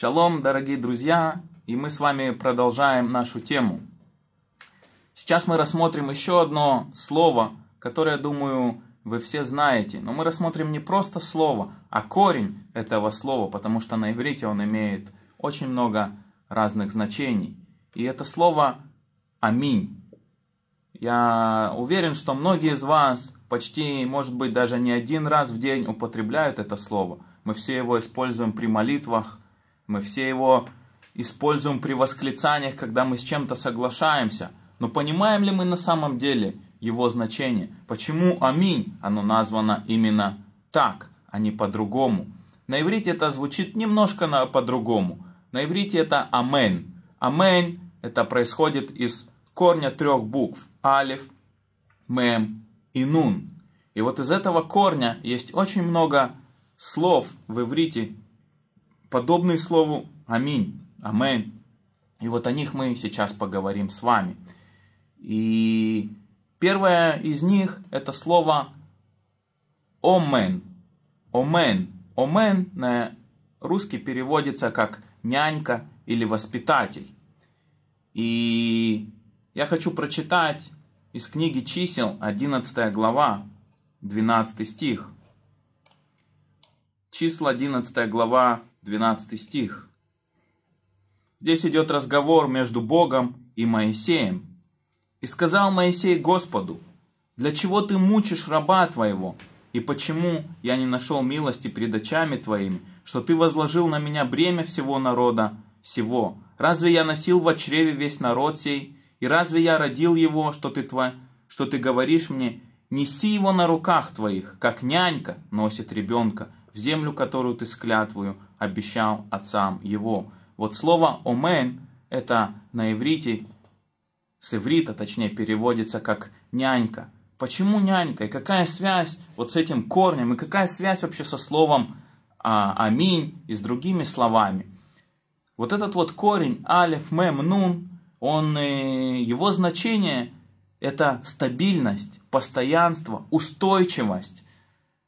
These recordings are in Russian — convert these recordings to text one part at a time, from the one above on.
Шалом, дорогие друзья, и мы с вами продолжаем нашу тему. Сейчас мы рассмотрим еще одно слово, которое, думаю, вы все знаете. Но мы рассмотрим не просто слово, а корень этого слова, потому что на иврите он имеет очень много разных значений. И это слово «аминь». Я уверен, что многие из вас почти, может быть, даже не один раз в день употребляют это слово. Мы все его используем при молитвах – мы все его используем при восклицаниях, когда мы с чем-то соглашаемся. Но понимаем ли мы на самом деле его значение? Почему «Аминь» оно названо именно так, а не по-другому? На иврите это звучит немножко по-другому. На иврите это «Амен». «Амен» это происходит из корня трех букв «Алиф», «Мем» и «Нун». И вот из этого корня есть очень много слов в иврите, подобные слову «Аминь», «Амэн». И вот о них мы сейчас поговорим с вами. И первое из них – это слово «Омен». «Омен». «Омен» на русский переводится как «нянька» или «воспитатель». И я хочу прочитать из книги чисел 11 глава, 12 стих. Числа 11 глава, 12 стих. Здесь идет разговор между Богом и Моисеем. «И сказал Моисей Господу, для чего ты мучишь раба твоего, и почему я не нашел милости пред очами твоими, что ты возложил на меня бремя всего народа всего? Разве я носил во чреве весь народ сей, и разве я родил его, что ты, тво... что ты говоришь мне, неси его на руках твоих, как нянька носит ребенка, в землю, которую ты склятвую, обещал отцам его. Вот слово «омен» — это на иврите, с иврита точнее, переводится как «нянька». Почему нянька? И какая связь вот с этим корнем? И какая связь вообще со словом а, «аминь» и с другими словами? Вот этот вот корень «алеф», «мем», «нун», он, э, его значение – это стабильность, постоянство, устойчивость.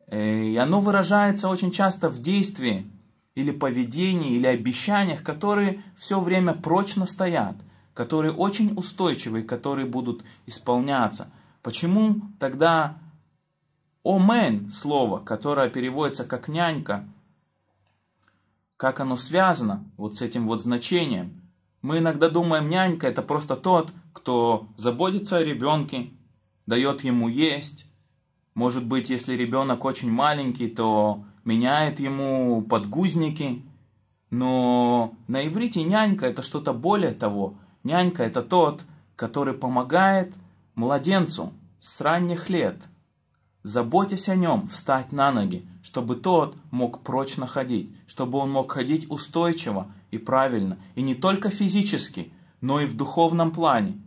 Э, и оно выражается очень часто в действии, или поведении, или обещаниях, которые все время прочно стоят, которые очень устойчивы, которые будут исполняться. Почему тогда «омен» слово, которое переводится как «нянька», как оно связано вот с этим вот значением? Мы иногда думаем, нянька это просто тот, кто заботится о ребенке, дает ему есть. Может быть, если ребенок очень маленький, то меняет ему подгузники. Но на иврите нянька это что-то более того. Нянька это тот, который помогает младенцу с ранних лет. Заботясь о нем, встать на ноги, чтобы тот мог прочно ходить, чтобы он мог ходить устойчиво и правильно, и не только физически, но и в духовном плане,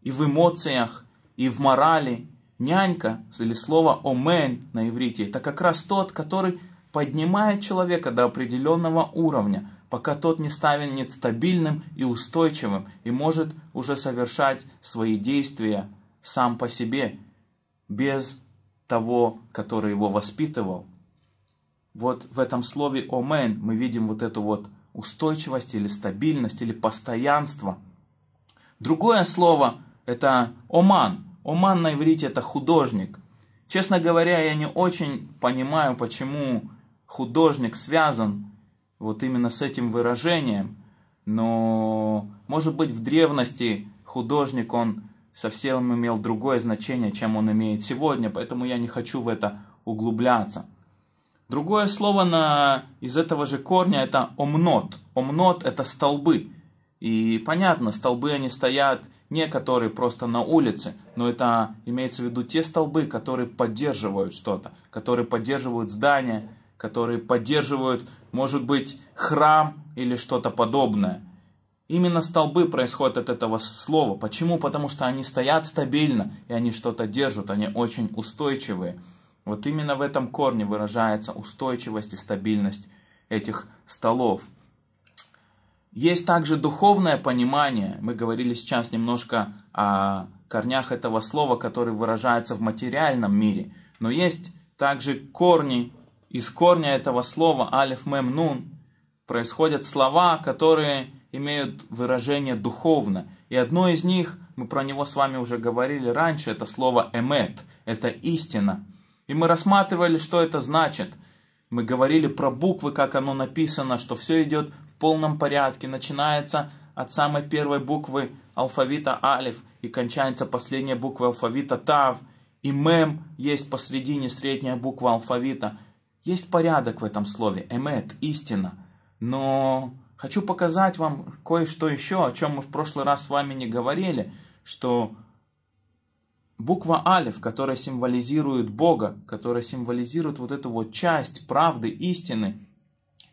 и в эмоциях, и в морали, Нянька или слово «омен» на иврите – это как раз тот, который поднимает человека до определенного уровня, пока тот не станет стабильным и устойчивым и может уже совершать свои действия сам по себе, без того, который его воспитывал. Вот в этом слове «омен» мы видим вот эту вот устойчивость или стабильность или постоянство. Другое слово – это «оман», Оман на иврите это художник. Честно говоря, я не очень понимаю, почему художник связан вот именно с этим выражением. Но, может быть, в древности художник, он совсем имел другое значение, чем он имеет сегодня, поэтому я не хочу в это углубляться. Другое слово на, из этого же корня это омнот. Омнот это столбы. И понятно, столбы они стоят не которые просто на улице, но это имеется в виду те столбы, которые поддерживают что-то, которые поддерживают здание, которые поддерживают, может быть, храм или что-то подобное. Именно столбы происходят от этого слова. Почему? Потому что они стоят стабильно, и они что-то держат, они очень устойчивые. Вот именно в этом корне выражается устойчивость и стабильность этих столов. Есть также духовное понимание. Мы говорили сейчас немножко о корнях этого слова, который выражается в материальном мире. Но есть также корни. Из корня этого слова алиф мем нун происходят слова, которые имеют выражение духовно. И одно из них, мы про него с вами уже говорили раньше, это слово эмет, это истина. И мы рассматривали, что это значит. Мы говорили про буквы, как оно написано, что все идет полном порядке, начинается от самой первой буквы алфавита алиф и кончается последняя буква алфавита тав. И мем есть посредине средняя буква алфавита. Есть порядок в этом слове. Эмет, истина. Но хочу показать вам кое-что еще, о чем мы в прошлый раз с вами не говорили, что буква Алиф, которая символизирует Бога, которая символизирует вот эту вот часть правды, истины,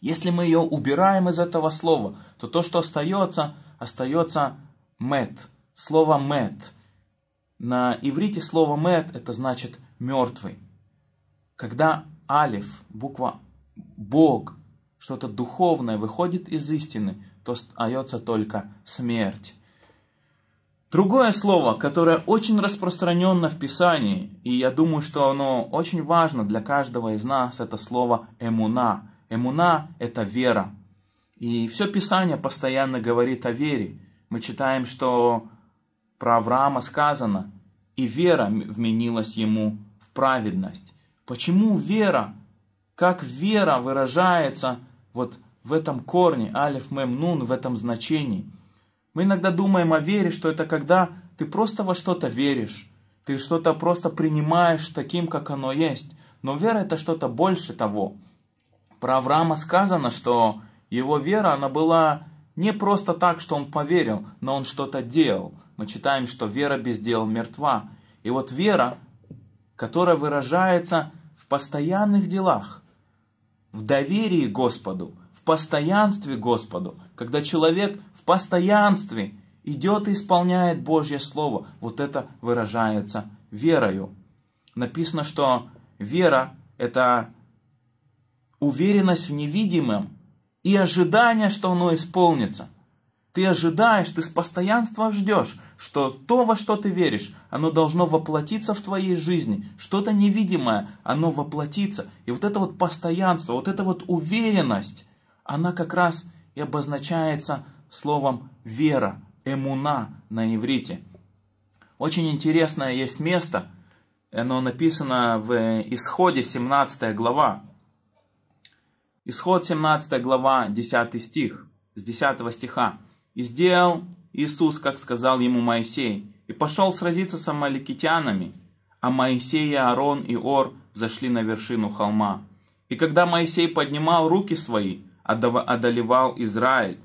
если мы ее убираем из этого слова, то то, что остается, остается мед. Слово мед. На иврите слово мед это значит мертвый. Когда алиф, буква Бог, что-то духовное выходит из истины, то остается только смерть. Другое слово, которое очень распространенно в Писании, и я думаю, что оно очень важно для каждого из нас, это слово «эмуна». Эмуна – это вера. И все Писание постоянно говорит о вере. Мы читаем, что про Авраама сказано, и вера вменилась ему в праведность. Почему вера? Как вера выражается вот в этом корне, алиф мем нун, в этом значении? Мы иногда думаем о вере, что это когда ты просто во что-то веришь, ты что-то просто принимаешь таким, как оно есть. Но вера это что-то больше того. Про Авраама сказано, что его вера, она была не просто так, что он поверил, но он что-то делал. Мы читаем, что вера без дел мертва. И вот вера, которая выражается в постоянных делах, в доверии Господу, в постоянстве Господу, когда человек в постоянстве идет и исполняет Божье Слово, вот это выражается верою. Написано, что вера – это уверенность в невидимом и ожидание, что оно исполнится. Ты ожидаешь, ты с постоянством ждешь, что то, во что ты веришь, оно должно воплотиться в твоей жизни. Что-то невидимое, оно воплотится. И вот это вот постоянство, вот эта вот уверенность, она как раз и обозначается словом вера, эмуна на иврите. Очень интересное есть место, оно написано в Исходе 17 глава. Исход 17 глава, 10 стих, с 10 стиха. «И сделал Иисус, как сказал ему Моисей, и пошел сразиться с амаликитянами, а Моисей и Аарон и Ор взошли на вершину холма. И когда Моисей поднимал руки свои, одолевал Израиль,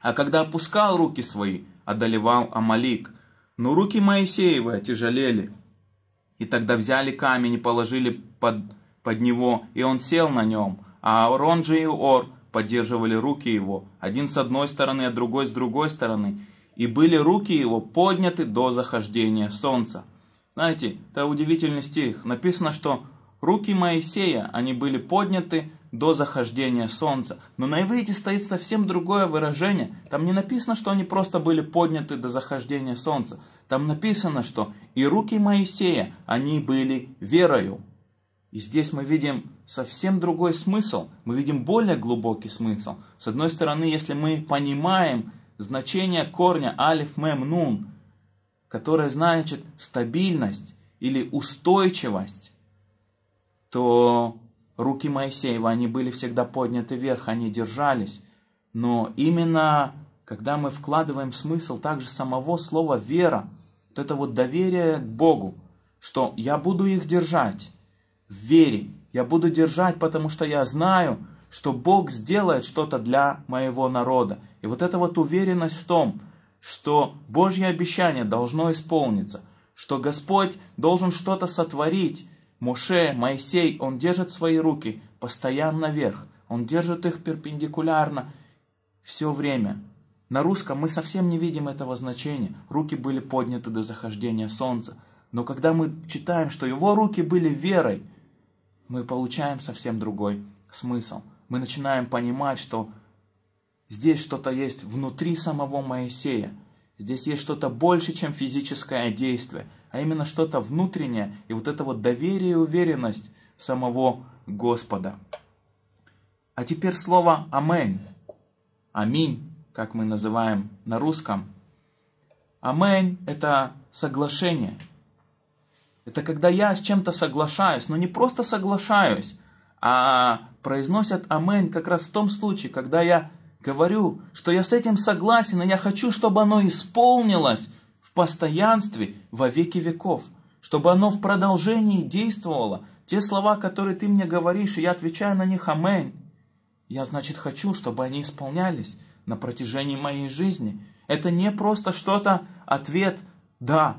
а когда опускал руки свои, одолевал Амалик. Но руки Моисеева тяжелели. И тогда взяли камень и положили под, под него, и он сел на нем а Оронжи и Ор поддерживали руки его, один с одной стороны, а другой с другой стороны, и были руки его подняты до захождения солнца. Знаете, это удивительный стих. Написано, что руки Моисея, они были подняты до захождения солнца. Но на иврите стоит совсем другое выражение. Там не написано, что они просто были подняты до захождения солнца. Там написано, что и руки Моисея, они были верою. И здесь мы видим совсем другой смысл, мы видим более глубокий смысл. С одной стороны, если мы понимаем значение корня алиф мем нун, которое значит стабильность или устойчивость, то руки Моисеева, они были всегда подняты вверх, они держались. Но именно когда мы вкладываем смысл также самого слова «вера», вот это вот доверие к Богу, что «я буду их держать», в вере. Я буду держать, потому что я знаю, что Бог сделает что-то для моего народа. И вот эта вот уверенность в том, что Божье обещание должно исполниться, что Господь должен что-то сотворить. Моше, Моисей, он держит свои руки постоянно вверх, он держит их перпендикулярно все время. На русском мы совсем не видим этого значения. Руки были подняты до захождения солнца. Но когда мы читаем, что его руки были верой – мы получаем совсем другой смысл. Мы начинаем понимать, что здесь что-то есть внутри самого Моисея. Здесь есть что-то больше, чем физическое действие, а именно что-то внутреннее и вот это вот доверие и уверенность самого Господа. А теперь слово «Амень». «Аминь», как мы называем на русском. «Амень» — это соглашение – это когда я с чем-то соглашаюсь, но не просто соглашаюсь, а произносят «Амэнь» как раз в том случае, когда я говорю, что я с этим согласен, и я хочу, чтобы оно исполнилось в постоянстве во веки веков, чтобы оно в продолжении действовало. Те слова, которые ты мне говоришь, и я отвечаю на них «Амэнь», я, значит, хочу, чтобы они исполнялись на протяжении моей жизни. Это не просто что-то, ответ «да»,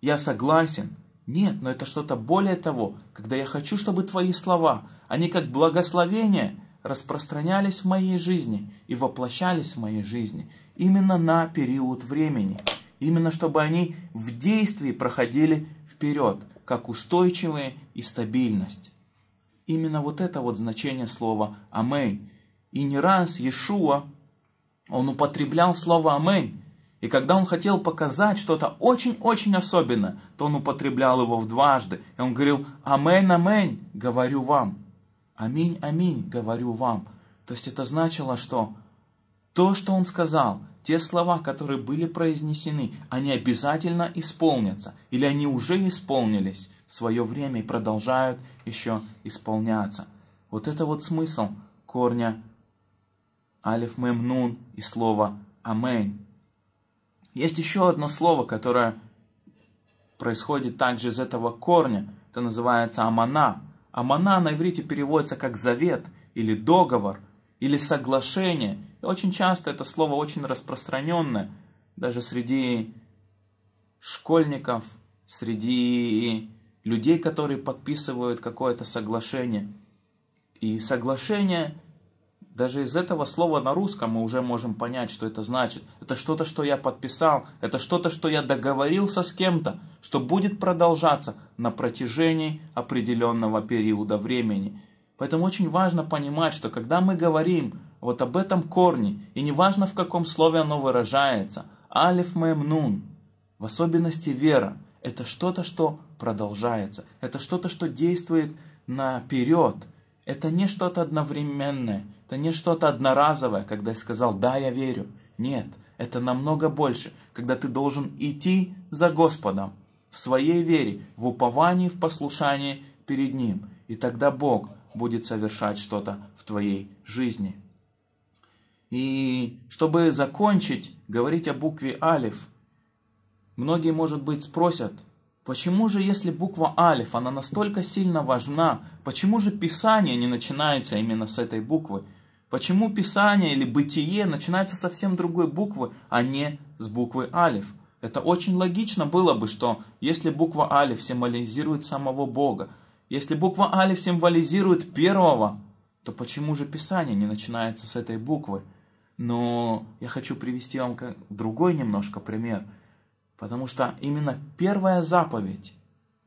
я согласен. Нет, но это что-то более того, когда я хочу, чтобы твои слова, они как благословение, распространялись в моей жизни и воплощались в моей жизни именно на период времени. Именно чтобы они в действии проходили вперед, как устойчивые и стабильность. Именно вот это вот значение слова «Амэнь». И не раз Иешуа, он употреблял слово «Амэнь», и когда он хотел показать что-то очень-очень особенное, то он употреблял его в дважды. И он говорил, «Амень, амень, говорю вам». «Аминь, аминь, говорю вам». То есть это значило, что то, что он сказал, те слова, которые были произнесены, они обязательно исполнятся. Или они уже исполнились в свое время и продолжают еще исполняться. Вот это вот смысл корня алиф мем нун и слова амень. Есть еще одно слово, которое происходит также из этого корня. Это называется амана. Амана на иврите переводится как завет или договор или соглашение. И очень часто это слово очень распространенное даже среди школьников, среди людей, которые подписывают какое-то соглашение. И соглашение – даже из этого слова на русском мы уже можем понять, что это значит. Это что-то, что я подписал, это что-то, что я договорился с кем-то, что будет продолжаться на протяжении определенного периода времени. Поэтому очень важно понимать, что когда мы говорим вот об этом корне, и неважно в каком слове оно выражается, алиф нун, в особенности вера, это что-то, что продолжается, это что-то, что действует наперед – это не что-то одновременное, это не что-то одноразовое, когда я сказал «да, я верю». Нет, это намного больше, когда ты должен идти за Господом в своей вере, в уповании, в послушании перед Ним. И тогда Бог будет совершать что-то в твоей жизни. И чтобы закончить, говорить о букве Алиф, многие, может быть, спросят – Почему же, если буква Алиф, она настолько сильно важна, почему же Писание не начинается именно с этой буквы? Почему Писание или Бытие начинается со совсем другой буквы, а не с буквы Алиф? Это очень логично было бы, что если буква Алиф символизирует самого Бога, если буква Алиф символизирует первого, то почему же Писание не начинается с этой буквы? Но я хочу привести вам другой немножко пример – Потому что именно первая заповедь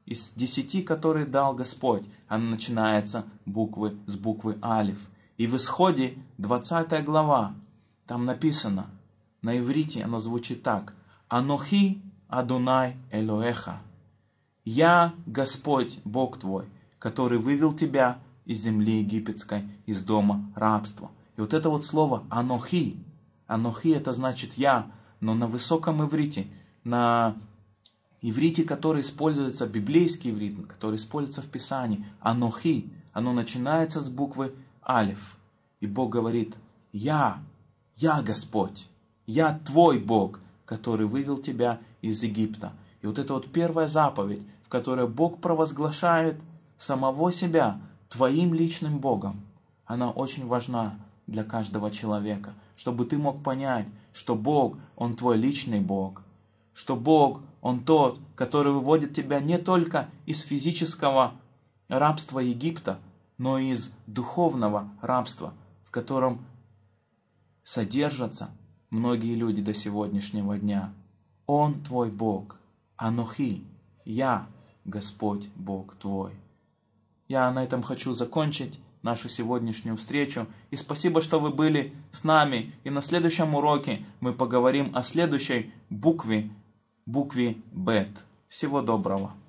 из десяти, которые дал Господь, она начинается буквы с буквы Алиф. И в исходе 20 глава там написано, на иврите оно звучит так. Анохи Адунай Элоэха. Я Господь, Бог твой, который вывел тебя из земли египетской, из дома рабства. И вот это вот слово «анохи», «анохи» это значит «я», но на высоком иврите – на иврите, который используется, библейский иврит, который используется в Писании, анохи, оно начинается с буквы алиф. И Бог говорит, я, я Господь, я твой Бог, который вывел тебя из Египта. И вот это вот первая заповедь, в которой Бог провозглашает самого себя твоим личным Богом. Она очень важна для каждого человека, чтобы ты мог понять, что Бог, Он твой личный Бог – что Бог, Он тот, который выводит тебя не только из физического рабства Египта, но и из духовного рабства, в котором содержатся многие люди до сегодняшнего дня. Он твой Бог, Анухи, я Господь Бог твой. Я на этом хочу закончить нашу сегодняшнюю встречу. И спасибо, что вы были с нами. И на следующем уроке мы поговорим о следующей букве букве Бет. Всего доброго!